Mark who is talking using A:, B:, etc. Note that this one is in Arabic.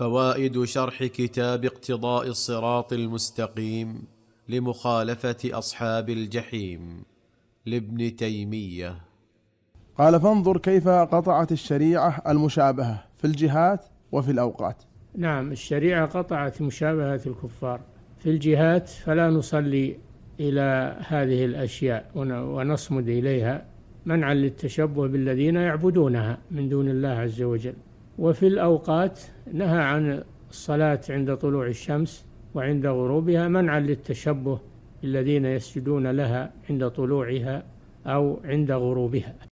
A: فوائد شرح كتاب اقتضاء الصراط المستقيم لمخالفه اصحاب الجحيم لابن تيميه
B: قال فانظر كيف قطعت الشريعه المشابهه في الجهات وفي الاوقات
C: نعم الشريعه قطعت مشابهه الكفار في الجهات فلا نصلي الى هذه الاشياء ونصمد اليها منعا للتشبه بالذين يعبدونها من دون الله عز وجل وفي الأوقات نهى عن الصلاة عند طلوع الشمس وعند غروبها منعا للتشبه الذين يسجدون لها عند طلوعها أو عند غروبها